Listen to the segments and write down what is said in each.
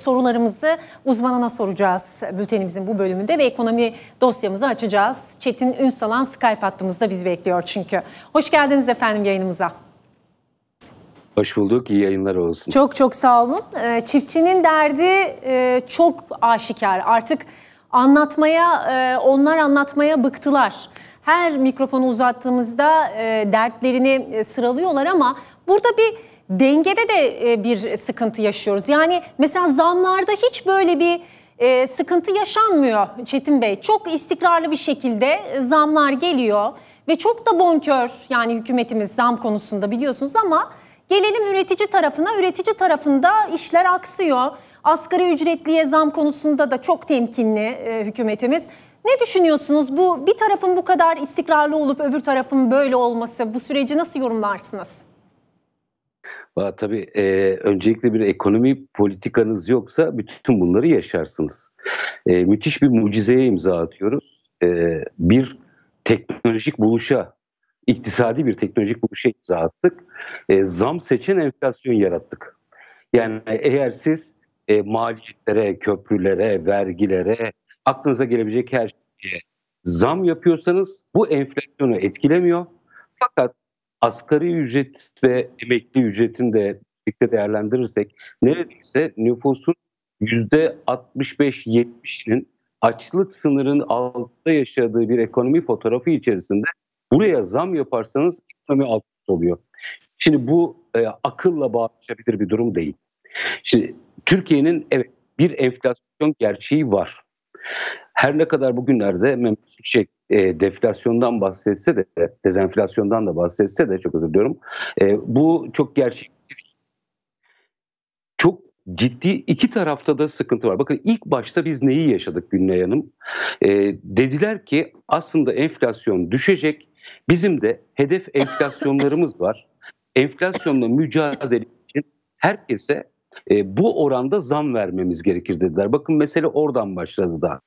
sorularımızı uzmanına soracağız bültenimizin bu bölümünde ve ekonomi dosyamızı açacağız. Çetin Ünsalan Skype hattımızda biz bekliyor çünkü. Hoş geldiniz efendim yayınımıza. Hoş bulduk. iyi yayınlar olsun. Çok çok sağ olun. Ee, çiftçinin derdi e, çok aşikar. Artık anlatmaya, e, onlar anlatmaya bıktılar. Her mikrofonu uzattığımızda e, dertlerini sıralıyorlar ama burada bir dengede de e, bir sıkıntı yaşıyoruz. Yani mesela zamlarda hiç böyle bir e, sıkıntı yaşanmıyor Çetin Bey. Çok istikrarlı bir şekilde e, zamlar geliyor ve çok da bonkör yani hükümetimiz zam konusunda biliyorsunuz ama gelelim üretici tarafına. Üretici tarafında işler aksıyor. Asgari ücretliye zam konusunda da çok temkinli hükümetimiz. Ne düşünüyorsunuz bu bir tarafın bu kadar istikrarlı olup öbür tarafın böyle olması bu süreci nasıl yorumlarsınız? tabii e, öncelikle bir ekonomi politikanız yoksa bütün bunları yaşarsınız. E, müthiş bir mucizeye imza atıyoruz. E, bir teknolojik buluşa, iktisadi bir teknolojik buluşa imza attık. E, zam seçen enflasyon yarattık. Yani eğer siz e, maliyetlere, köprülere, vergilere, aklınıza gelebilecek her şeye zam yapıyorsanız bu enflasyonu etkilemiyor. Fakat asgari ücret ve emekli ücretin de birlikte değerlendirirsek neredeyse nüfusun %65-70'inin açlık sınırının altında yaşadığı bir ekonomi fotoğrafı içerisinde buraya zam yaparsanız ekonomi alt oluyor. Şimdi bu e, akılla bağlaşabilir bir durum değil. Şimdi Türkiye'nin evet bir enflasyon gerçeği var. Her ne kadar bugünlerde Mehmet şey, e, deflasyondan bahsetse de, dezenflasyondan da bahsetse de çok özür diliyorum. E, bu çok gerçek çok ciddi iki tarafta da sıkıntı var. Bakın ilk başta biz neyi yaşadık Günley Hanım? E, dediler ki aslında enflasyon düşecek. Bizim de hedef enflasyonlarımız var. Enflasyonla mücadele için herkese e, bu oranda zam vermemiz gerekir dediler. Bakın mesele oradan başladı daha.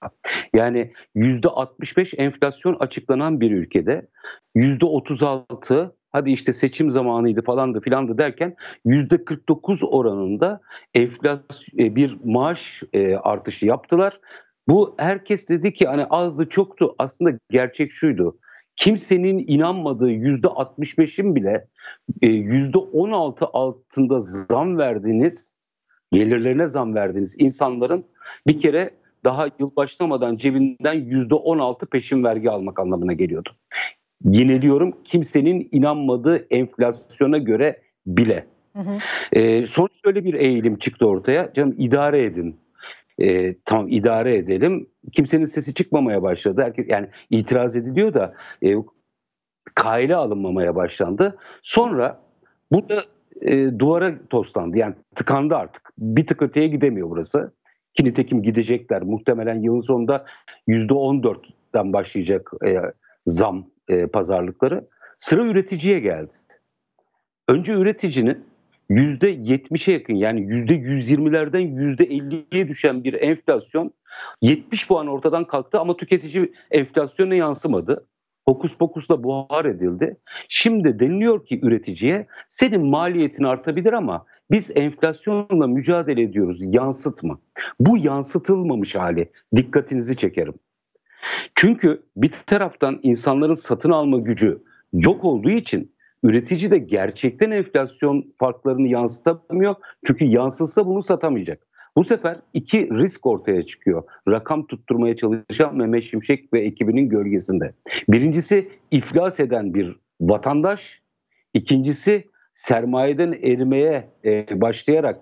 Yani %65 enflasyon açıklanan bir ülkede %36 hadi işte seçim zamanıydı falandı filandı derken %49 oranında enflasyon e, bir maaş e, artışı yaptılar. Bu herkes dedi ki hani azdı çoktu aslında gerçek şuydu kimsenin inanmadığı yüzde 65'in bile e, yüzde 16 altında zam verdiğiniz, gelirlerine zam verdiğiniz insanların bir kere daha yıl başlamadan cebinden yüzde 16 peşin vergi almak anlamına geliyordu. Yeniliyorum kimsenin inanmadığı enflasyona göre bile. Hı hı. Ee, son şöyle bir eğilim çıktı ortaya. Canım idare edin e, tam idare edelim. Kimsenin sesi çıkmamaya başladı. Herkes yani itiraz ediliyor da e, kaile alınmamaya başlandı. Sonra burada e, duvara toslandı. Yani tıkandı artık. Bir tık öteye gidemiyor burası. Kinitekim gidecekler. Muhtemelen yılın sonunda yüzde on dörtten başlayacak e, zam e, pazarlıkları. Sıra üreticiye geldi. Önce üreticinin Yüzde %70'e yakın yani yüzde %120'lerden %50'ye düşen bir enflasyon 70 puan ortadan kalktı ama tüketici enflasyona yansımadı. Hokus pokusla buhar edildi. Şimdi deniliyor ki üreticiye senin maliyetin artabilir ama biz enflasyonla mücadele ediyoruz yansıtma. Bu yansıtılmamış hali dikkatinizi çekerim. Çünkü bir taraftan insanların satın alma gücü yok olduğu için Üretici de gerçekten enflasyon farklarını yansıtamıyor. Çünkü yansıtsa bunu satamayacak. Bu sefer iki risk ortaya çıkıyor. Rakam tutturmaya çalışan Mehmet Şimşek ve ekibinin gölgesinde. Birincisi iflas eden bir vatandaş. İkincisi sermayeden erimeye e, başlayarak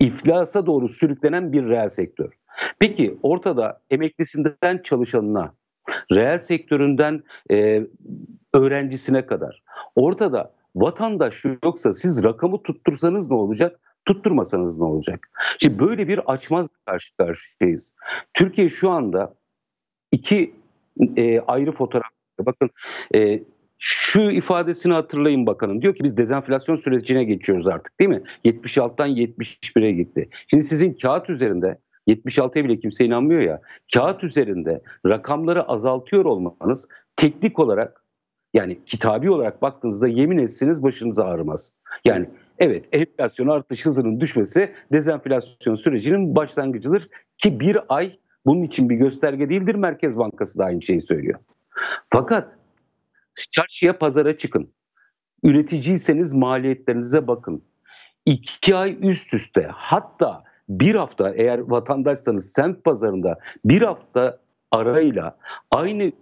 iflasa doğru sürüklenen bir reel sektör. Peki ortada emeklisinden çalışanına, Reel sektöründen e, öğrencisine kadar. Ortada vatandaş yoksa siz rakamı tuttursanız ne olacak? Tutturmasanız ne olacak? Şimdi böyle bir açmaz karşı karşıyayız. Türkiye şu anda iki e, ayrı fotoğraf. Bakın e, şu ifadesini hatırlayın bakanım Diyor ki biz dezenflasyon sürecine geçiyoruz artık değil mi? 76'dan 71'e gitti. Şimdi sizin kağıt üzerinde 76'ya bile kimse inanmıyor ya. Kağıt üzerinde rakamları azaltıyor olmanız teknik olarak yani kitabi olarak baktığınızda yemin etsiniz başınız ağrımaz. Yani evet enflasyon artış hızının düşmesi dezenflasyon sürecinin başlangıcıdır ki bir ay bunun için bir gösterge değildir. Merkez Bankası da aynı şeyi söylüyor. Fakat çarşıya pazara çıkın. Üreticiyseniz maliyetlerinize bakın. İki ay üst üste hatta bir hafta eğer vatandaşsanız semt pazarında bir hafta arayla aynı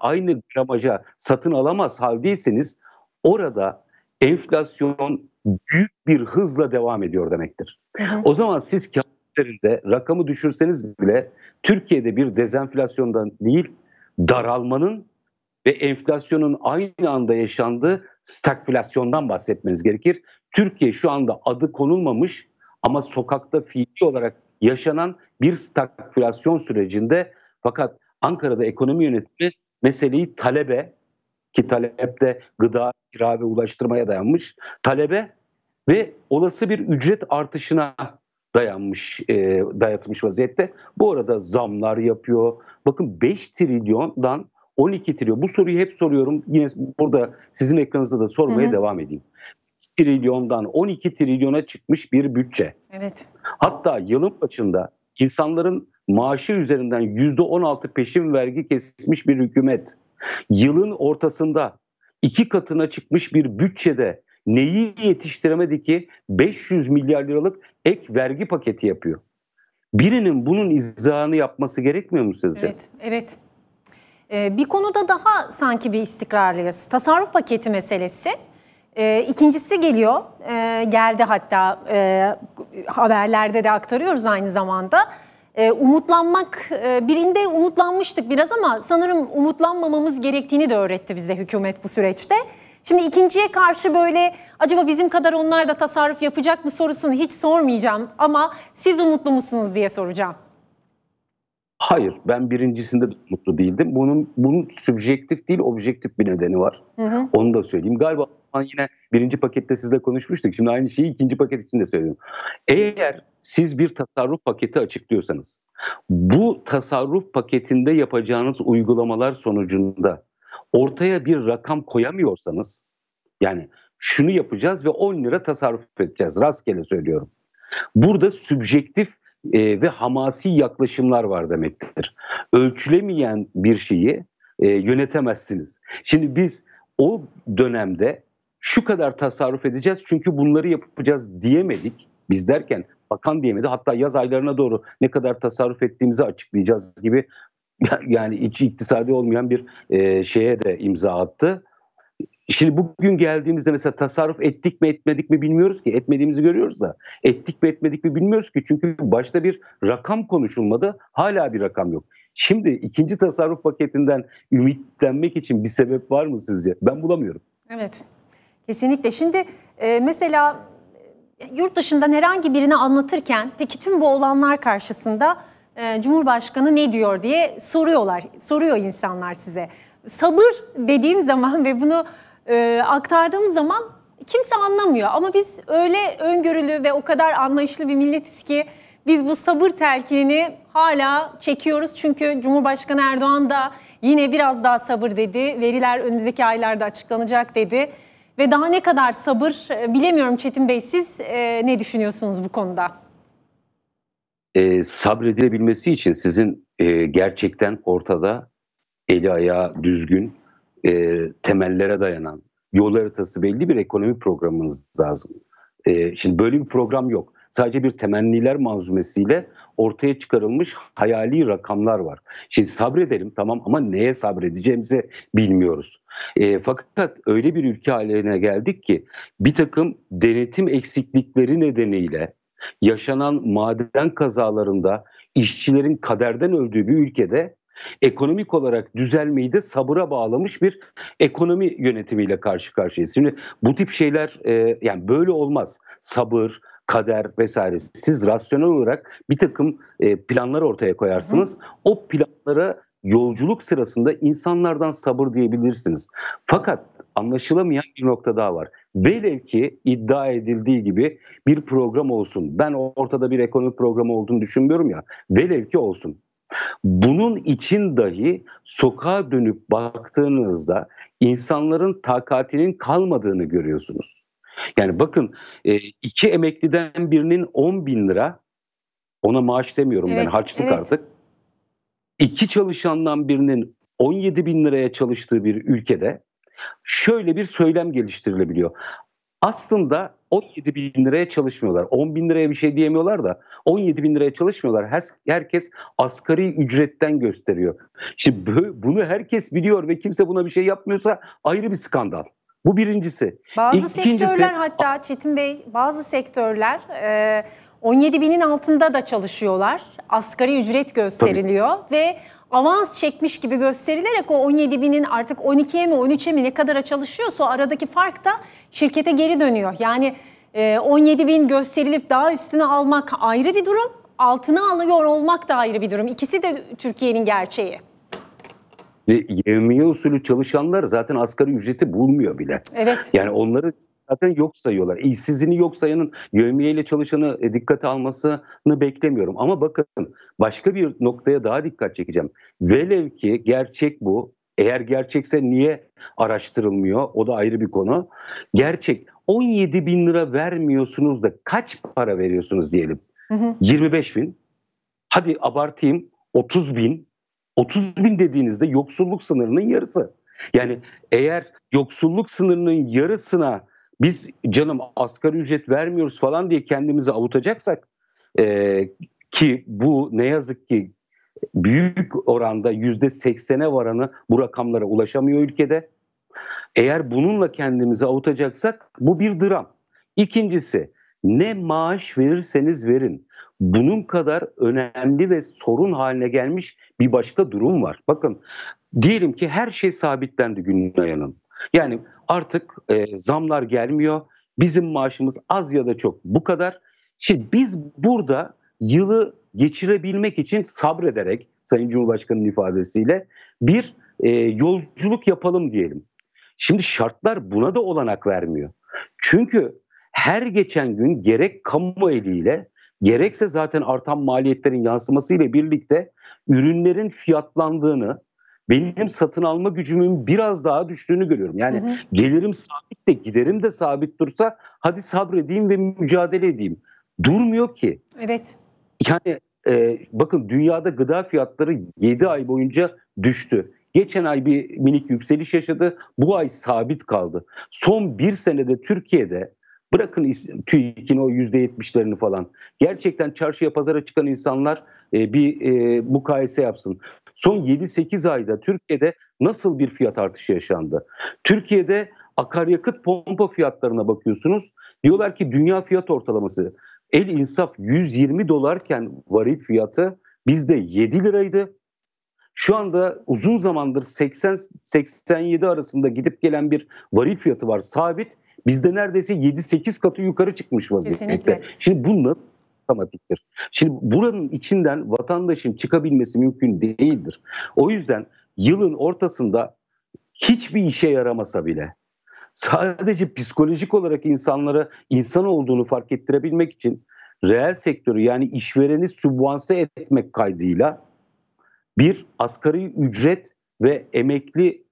aynı gramaja satın alamaz haldeyseniz orada enflasyon büyük bir hızla devam ediyor demektir. Hı hı. O zaman siz kağıt üzerinde rakamı düşürseniz bile Türkiye'de bir dezenflasyondan değil daralmanın ve enflasyonun aynı anda yaşandığı stagflasyondan bahsetmeniz gerekir. Türkiye şu anda adı konulmamış ama sokakta fiili olarak yaşanan bir stagflasyon sürecinde fakat Ankara'da ekonomi yönetimi meseleyi talebe ki talepte gıda, kira ve ulaştırmaya dayanmış. Talebe ve olası bir ücret artışına dayanmış, e, dayatmış vaziyette. Bu arada zamlar yapıyor. Bakın 5 trilyondan 12 trilyon. Bu soruyu hep soruyorum. Yine burada sizin ekranınızda da sormaya Hı-hı. devam edeyim trilyondan 12 trilyona çıkmış bir bütçe. Evet. Hatta yılın başında insanların maaşı üzerinden %16 peşin vergi kesmiş bir hükümet. Yılın ortasında iki katına çıkmış bir bütçede neyi yetiştiremedi ki 500 milyar liralık ek vergi paketi yapıyor. Birinin bunun izahını yapması gerekmiyor mu sizce? Evet, evet. Ee, bir konuda daha sanki bir istikrarlıyız. Tasarruf paketi meselesi. E, ikincisi geliyor, e, geldi hatta e, haberlerde de aktarıyoruz aynı zamanda. E, umutlanmak, e, birinde umutlanmıştık biraz ama sanırım umutlanmamamız gerektiğini de öğretti bize hükümet bu süreçte. Şimdi ikinciye karşı böyle acaba bizim kadar onlar da tasarruf yapacak mı sorusunu hiç sormayacağım ama siz umutlu musunuz diye soracağım. Hayır, ben birincisinde mutlu değildim. Bunun bunun subjektif değil, objektif bir nedeni var. Hı hı. Onu da söyleyeyim. Galiba zaman yine birinci pakette sizle konuşmuştuk. Şimdi aynı şeyi ikinci paket için de söylüyorum. Eğer siz bir tasarruf paketi açıklıyorsanız bu tasarruf paketinde yapacağınız uygulamalar sonucunda ortaya bir rakam koyamıyorsanız yani şunu yapacağız ve 10 lira tasarruf edeceğiz rastgele söylüyorum. Burada subjektif e, ve hamasi yaklaşımlar var demektir. Ölçülemeyen bir şeyi e, yönetemezsiniz. Şimdi biz o dönemde şu kadar tasarruf edeceğiz çünkü bunları yapacağız diyemedik. Biz derken bakan diyemedi. Hatta yaz aylarına doğru ne kadar tasarruf ettiğimizi açıklayacağız gibi yani içi iktisadi olmayan bir e, şeye de imza attı. Şimdi bugün geldiğimizde mesela tasarruf ettik mi etmedik mi bilmiyoruz ki. Etmediğimizi görüyoruz da. Ettik mi etmedik mi bilmiyoruz ki. Çünkü başta bir rakam konuşulmadı. Hala bir rakam yok. Şimdi ikinci tasarruf paketinden ümitlenmek için bir sebep var mı sizce? Ben bulamıyorum. Evet. Kesinlikle. Şimdi e, mesela e, yurt dışından herhangi birine anlatırken peki tüm bu olanlar karşısında e, Cumhurbaşkanı ne diyor diye soruyorlar. Soruyor insanlar size. Sabır dediğim zaman ve bunu e, aktardığım zaman kimse anlamıyor. Ama biz öyle öngörülü ve o kadar anlayışlı bir milletiz ki biz bu sabır telkinini hala çekiyoruz. Çünkü Cumhurbaşkanı Erdoğan da yine biraz daha sabır dedi. Veriler önümüzdeki aylarda açıklanacak dedi ve daha ne kadar sabır e, bilemiyorum Çetin Bey siz e, ne düşünüyorsunuz bu konuda? E, sabredilebilmesi için sizin e, gerçekten ortada eli ayağı düzgün, e, temellere dayanan, yol haritası belli bir ekonomi programınız lazım. E, şimdi böyle bir program yok. Sadece bir temenniler manzumesiyle ortaya çıkarılmış hayali rakamlar var. Şimdi sabredelim tamam ama neye sabredeceğimizi bilmiyoruz. E, fakat öyle bir ülke haline geldik ki bir takım denetim eksiklikleri nedeniyle yaşanan maden kazalarında işçilerin kaderden öldüğü bir ülkede ekonomik olarak düzelmeyi de sabıra bağlamış bir ekonomi yönetimiyle karşı karşıyayız. Şimdi bu tip şeyler e, yani böyle olmaz. Sabır, kader vesaire. Siz rasyonel olarak bir takım e, planlar ortaya koyarsınız. Hı. O planlara yolculuk sırasında insanlardan sabır diyebilirsiniz. Fakat anlaşılamayan bir nokta daha var. Velev ki iddia edildiği gibi bir program olsun. Ben ortada bir ekonomik program olduğunu düşünmüyorum ya. Velev ki olsun. Bunun için dahi sokağa dönüp baktığınızda insanların takatinin kalmadığını görüyorsunuz. Yani bakın e, iki emekliden birinin 10 bin lira ona maaş demiyorum evet, ben harçlık evet. artık. İki çalışandan birinin 17 bin liraya çalıştığı bir ülkede şöyle bir söylem geliştirilebiliyor. Aslında 17 bin liraya çalışmıyorlar. 10 bin liraya bir şey diyemiyorlar da 17 bin liraya çalışmıyorlar. Herkes asgari ücretten gösteriyor. Şimdi bunu herkes biliyor ve kimse buna bir şey yapmıyorsa ayrı bir skandal. Bu birincisi. Bazı İkincisi, sektörler hatta Çetin Bey bazı sektörler e, 17 binin altında da çalışıyorlar. Asgari ücret gösteriliyor tabii. ve avans çekmiş gibi gösterilerek o 17 binin artık 12'ye mi 13'e mi ne kadara çalışıyorsa aradaki fark da şirkete geri dönüyor. Yani e, 17 bin gösterilip daha üstüne almak ayrı bir durum, altına alıyor olmak da ayrı bir durum. İkisi de Türkiye'nin gerçeği. Ve YMY usulü çalışanlar zaten asgari ücreti bulmuyor bile. Evet. Yani onları zaten yok sayıyorlar. İşsizini yok sayanın YMY ile çalışanı e, dikkate almasını beklemiyorum. Ama bakın başka bir noktaya daha dikkat çekeceğim. Velev ki gerçek bu. Eğer gerçekse niye araştırılmıyor? O da ayrı bir konu. Gerçek 17 bin lira vermiyorsunuz da kaç para veriyorsunuz diyelim. Hı hı. 25 bin. Hadi abartayım 30 bin 30 bin dediğinizde yoksulluk sınırının yarısı. Yani eğer yoksulluk sınırının yarısına biz canım asgari ücret vermiyoruz falan diye kendimizi avutacaksak e, ki bu ne yazık ki büyük oranda yüzde seksene varanı bu rakamlara ulaşamıyor ülkede. Eğer bununla kendimizi avutacaksak bu bir dram. İkincisi ne maaş verirseniz verin bunun kadar önemli ve sorun haline gelmiş bir başka durum var. Bakın diyelim ki her şey sabitlendi günün Hanım. Yani artık e, zamlar gelmiyor. Bizim maaşımız az ya da çok bu kadar. Şimdi biz burada yılı geçirebilmek için sabrederek Sayın Cumhurbaşkanı'nın ifadesiyle bir e, yolculuk yapalım diyelim. Şimdi şartlar buna da olanak vermiyor. Çünkü her geçen gün gerek kamu eliyle gerekse zaten artan maliyetlerin yansıması ile birlikte ürünlerin fiyatlandığını, benim satın alma gücümün biraz daha düştüğünü görüyorum. Yani hı hı. gelirim sabit de giderim de sabit dursa hadi sabredeyim ve mücadele edeyim. Durmuyor ki. Evet. Yani e, bakın dünyada gıda fiyatları 7 ay boyunca düştü. Geçen ay bir minik yükseliş yaşadı. Bu ay sabit kaldı. Son bir senede Türkiye'de Bırakın TÜİK'in o %70'lerini falan. Gerçekten çarşıya pazara çıkan insanlar e, bir e, mukayese yapsın. Son 7-8 ayda Türkiye'de nasıl bir fiyat artışı yaşandı? Türkiye'de akaryakıt pompa fiyatlarına bakıyorsunuz. Diyorlar ki dünya fiyat ortalaması el insaf 120 dolarken varil fiyatı bizde 7 liraydı. Şu anda uzun zamandır 80-87 arasında gidip gelen bir varil fiyatı var sabit. Bizde neredeyse 7-8 katı yukarı çıkmış vaziyette. Kesinlikle. Şimdi bu nasıl matematiktir? Şimdi buranın içinden vatandaşın çıkabilmesi mümkün değildir. O yüzden yılın ortasında hiçbir işe yaramasa bile sadece psikolojik olarak insanlara insan olduğunu fark ettirebilmek için reel sektörü yani işvereni sübvanse etmek kaydıyla bir, asgari ücret ve emekli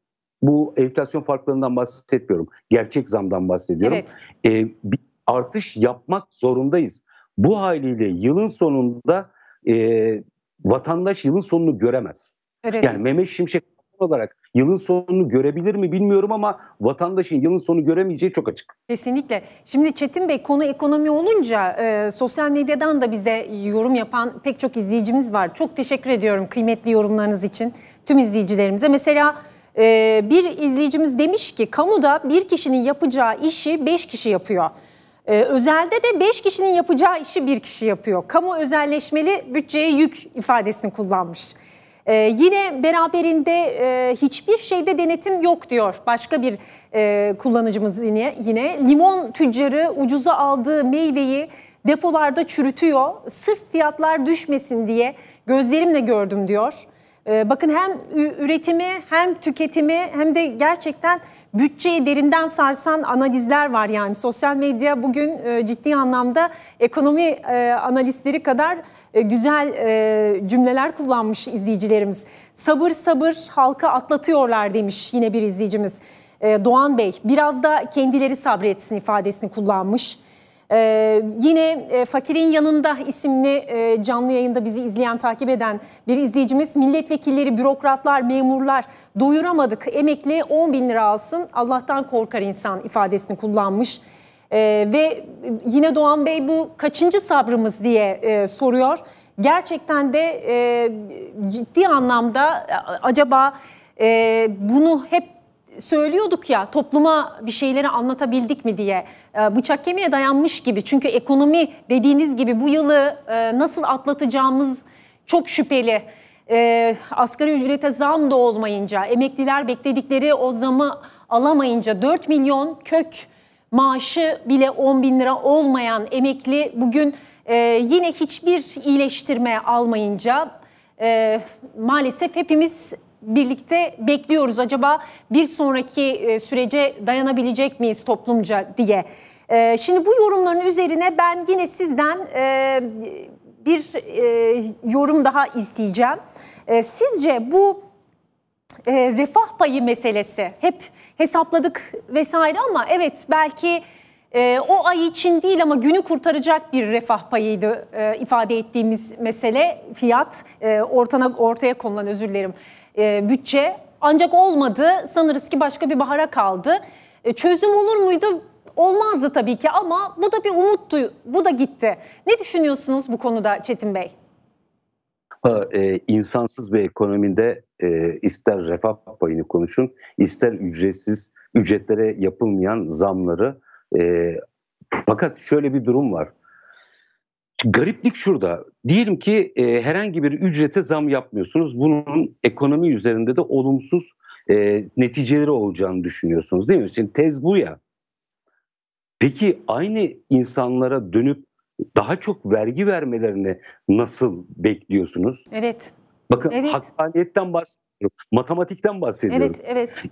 bu enflasyon farklarından bahsetmiyorum. Gerçek zamdan bahsediyorum. Evet. E, bir artış yapmak zorundayız. Bu haliyle yılın sonunda e, vatandaş yılın sonunu göremez. Evet. Yani Mehmet Şimşek olarak Yılın sonunu görebilir mi bilmiyorum ama vatandaşın yılın sonu göremeyeceği çok açık. Kesinlikle. Şimdi Çetin Bey konu ekonomi olunca e, sosyal medyadan da bize yorum yapan pek çok izleyicimiz var. Çok teşekkür ediyorum kıymetli yorumlarınız için tüm izleyicilerimize. Mesela e, bir izleyicimiz demiş ki kamuda bir kişinin yapacağı işi beş kişi yapıyor. Ee, özelde de beş kişinin yapacağı işi bir kişi yapıyor. Kamu özelleşmeli bütçeye yük ifadesini kullanmış. Ee, yine beraberinde e, hiçbir şeyde denetim yok diyor başka bir e, kullanıcımız yine. Yine limon tüccarı ucuza aldığı meyveyi depolarda çürütüyor. Sırf fiyatlar düşmesin diye gözlerimle gördüm diyor. Ee, bakın hem üretimi hem tüketimi hem de gerçekten bütçeyi derinden sarsan analizler var yani. Sosyal medya bugün e, ciddi anlamda ekonomi e, analistleri kadar e, güzel cümleler kullanmış izleyicilerimiz. Sabır sabır halka atlatıyorlar demiş yine bir izleyicimiz. Doğan Bey biraz da kendileri sabretsin ifadesini kullanmış. Ee, yine e, Fakirin Yanında isimli e, canlı yayında bizi izleyen, takip eden bir izleyicimiz milletvekilleri, bürokratlar, memurlar doyuramadık emekli 10 bin lira alsın Allah'tan korkar insan ifadesini kullanmış. Ee, ve yine Doğan Bey bu kaçıncı sabrımız diye e, soruyor. Gerçekten de e, ciddi anlamda e, acaba e, bunu hep söylüyorduk ya topluma bir şeyleri anlatabildik mi diye ee, bıçak kemiğe dayanmış gibi. Çünkü ekonomi dediğiniz gibi bu yılı e, nasıl atlatacağımız çok şüpheli. E, asgari ücrete zam da olmayınca, emekliler bekledikleri o zamı alamayınca 4 milyon kök maaşı bile 10 bin lira olmayan emekli bugün e, yine hiçbir iyileştirme almayınca e, maalesef hepimiz birlikte bekliyoruz. Acaba bir sonraki e, sürece dayanabilecek miyiz toplumca diye. E, şimdi bu yorumların üzerine ben yine sizden e, bir yorum daha isteyeceğim. Sizce bu refah payı meselesi hep hesapladık vesaire ama evet belki o ay için değil ama günü kurtaracak bir refah payıydı ifade ettiğimiz mesele fiyat ortana, ortaya konulan özür dilerim e, bütçe ancak olmadı. Sanırız ki başka bir bahara kaldı. E, çözüm olur muydu? Olmazdı tabii ki ama bu da bir umuttu. Bu da gitti. Ne düşünüyorsunuz bu konuda Çetin Bey? Ha, e, insansız bir ekonomide e, ister refah payını konuşun, ister ücretsiz, ücretlere yapılmayan zamları. E, fakat şöyle bir durum var. Gariplik şurada. Diyelim ki e, herhangi bir ücrete zam yapmıyorsunuz. Bunun ekonomi üzerinde de olumsuz e, neticeleri olacağını düşünüyorsunuz değil mi? Şimdi tez bu ya. Peki aynı insanlara dönüp daha çok vergi vermelerini nasıl bekliyorsunuz? Evet. Bakın evet. hakkaniyetten bahsediyorum, matematikten bahsediyorum. Evet, evet.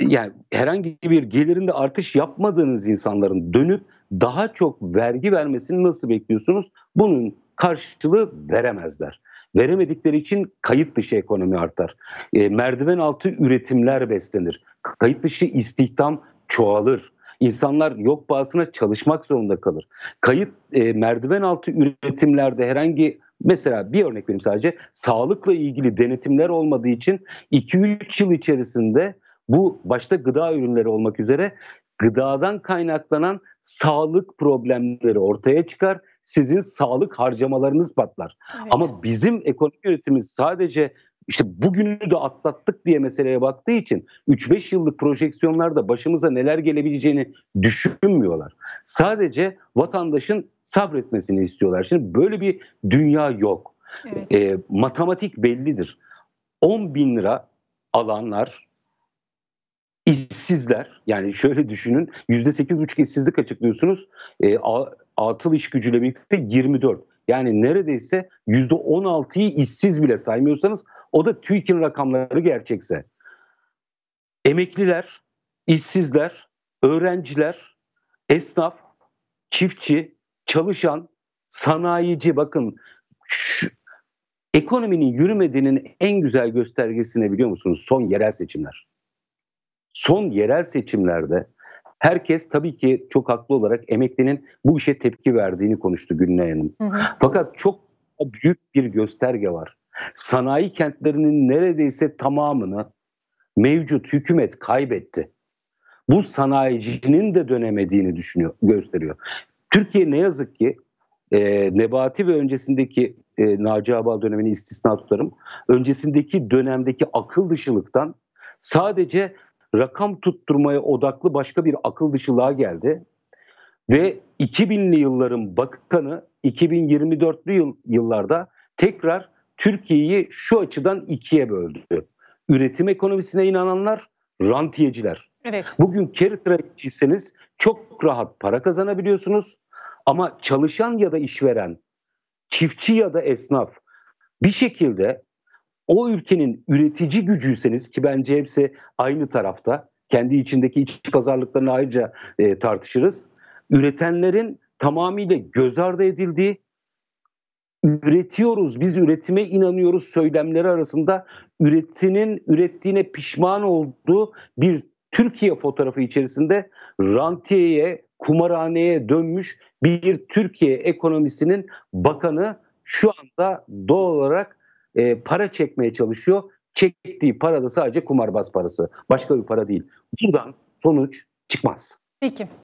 Yani herhangi bir gelirinde artış yapmadığınız insanların dönüp daha çok vergi vermesini nasıl bekliyorsunuz? Bunun karşılığı veremezler. Veremedikleri için kayıt dışı ekonomi artar. E, merdiven altı üretimler beslenir. Kayıt dışı istihdam çoğalır. İnsanlar yok pahasına çalışmak zorunda kalır. Kayıt e, merdiven altı üretimlerde herhangi mesela bir örnek vereyim sadece sağlıkla ilgili denetimler olmadığı için 2-3 yıl içerisinde bu başta gıda ürünleri olmak üzere gıdadan kaynaklanan sağlık problemleri ortaya çıkar sizin sağlık harcamalarınız patlar. Evet. Ama bizim ekonomik üretimimiz sadece işte bugünü de atlattık diye meseleye baktığı için 3-5 yıllık projeksiyonlarda başımıza neler gelebileceğini düşünmüyorlar. Sadece vatandaşın sabretmesini istiyorlar. Şimdi böyle bir dünya yok. Evet. E, matematik bellidir. 10 bin lira alanlar işsizler yani şöyle düşünün yüzde sekiz buçuk işsizlik açıklıyorsunuz e, a, atıl iş gücüyle birlikte 24. Yani neredeyse %16'yı işsiz bile saymıyorsanız o da TÜİK'in rakamları gerçekse. Emekliler, işsizler, öğrenciler, esnaf, çiftçi, çalışan, sanayici bakın şu, ekonominin yürümediğinin en güzel göstergesini biliyor musunuz? Son yerel seçimler. Son yerel seçimlerde Herkes tabii ki çok haklı olarak emeklinin bu işe tepki verdiğini konuştu Gülnay Hanım. Hı hı. Fakat çok büyük bir gösterge var. Sanayi kentlerinin neredeyse tamamını mevcut hükümet kaybetti. Bu sanayicinin de dönemediğini düşünüyor, gösteriyor. Türkiye ne yazık ki e, Nebati ve öncesindeki e, Naci Abal dönemini istisna tutarım. Öncesindeki dönemdeki akıl dışılıktan sadece rakam tutturmaya odaklı başka bir akıl dışılığa geldi. Ve 2000'li yılların bakanı 2024'lü yıl, yıllarda tekrar Türkiye'yi şu açıdan ikiye böldü. Üretim ekonomisine inananlar, rantiyeciler. Evet. Bugün carry çok rahat para kazanabiliyorsunuz. Ama çalışan ya da işveren, çiftçi ya da esnaf bir şekilde o ülkenin üretici gücüyseniz ki bence hepsi aynı tarafta kendi içindeki iç pazarlıklarını ayrıca e, tartışırız. Üretenlerin tamamıyla göz ardı edildiği üretiyoruz, biz üretime inanıyoruz söylemleri arasında üretinin ürettiğine pişman olduğu bir Türkiye fotoğrafı içerisinde rantiyeye, kumarhaneye dönmüş bir Türkiye ekonomisinin bakanı şu anda doğal olarak e, para çekmeye çalışıyor. Çektiği para da sadece kumarbaz parası. Başka bir para değil. Buradan sonuç çıkmaz. Peki.